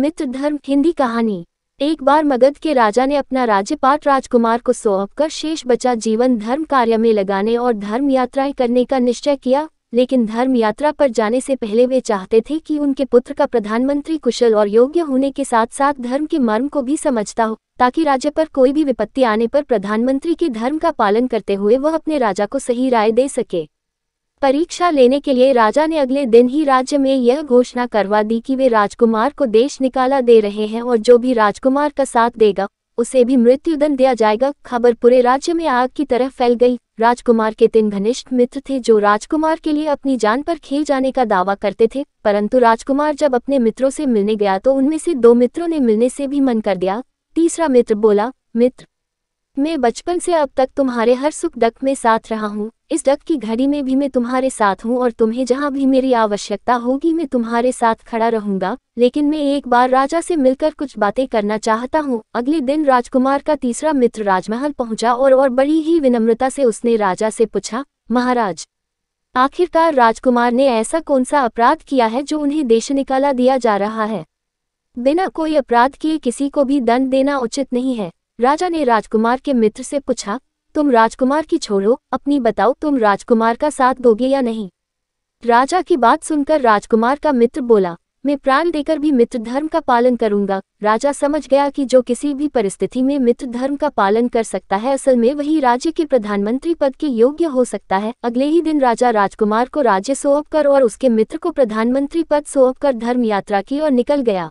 मित्र धर्म हिंदी कहानी एक बार मगध के राजा ने अपना राज्यपाट राजकुमार को सौंपकर शेष बचा जीवन धर्म कार्य में लगाने और धर्म यात्राएं करने का निश्चय किया लेकिन धर्म यात्रा पर जाने से पहले वे चाहते थे कि उनके पुत्र का प्रधानमंत्री कुशल और योग्य होने के साथ साथ धर्म के मर्म को भी समझता हो ताकि राज्य पर कोई भी विपत्ति आने पर प्रधानमंत्री के धर्म का पालन करते हुए वह अपने राजा को सही राय दे सके परीक्षा लेने के लिए राजा ने अगले दिन ही राज्य में यह घोषणा करवा दी कि वे राजकुमार को देश निकाला दे रहे हैं और जो भी राजकुमार का साथ देगा उसे भी मृत्युदंड दिया जाएगा खबर पूरे राज्य में आग की तरह फैल गई राजकुमार के तीन घनिष्ठ मित्र थे जो राजकुमार के लिए अपनी जान पर खेल जाने का दावा करते थे परंतु राजकुमार जब अपने मित्रों से मिलने गया तो उनमें से दो मित्रों ने मिलने से भी मन कर दिया तीसरा मित्र बोला मित्र मैं बचपन से अब तक तुम्हारे हर सुख डक में साथ रहा हूँ इस डक की घड़ी में भी मैं तुम्हारे साथ हूँ और तुम्हें जहाँ भी मेरी आवश्यकता होगी मैं तुम्हारे साथ खड़ा रहूंगा लेकिन मैं एक बार राजा से मिलकर कुछ बातें करना चाहता हूँ अगले दिन राजकुमार का तीसरा मित्र राजमहल पहुँचा और और बड़ी ही विनम्रता से उसने राजा से पूछा महाराज आखिरकार राजकुमार ने ऐसा कौन सा अपराध किया है जो उन्हें देश निकाला दिया जा रहा है बिना कोई अपराध किए किसी को भी दंड देना उचित नहीं है राजा ने राजकुमार के मित्र से पूछा तुम राजकुमार की छोड़ो अपनी बताओ तुम राजकुमार का साथ दोगे या नहीं राजा की बात सुनकर राजकुमार का मित्र बोला मैं प्राण देकर भी मित्र धर्म का पालन करूंगा राजा समझ गया कि जो किसी भी परिस्थिति में मित्र धर्म का पालन कर सकता है असल में वही राज्य के प्रधानमंत्री पद के योग्य हो सकता है अगले ही दिन राजा राजकुमार को राज्य सौंप कर और उसके मित्र को प्रधानमंत्री पद सौंप कर धर्म यात्रा की और निकल गया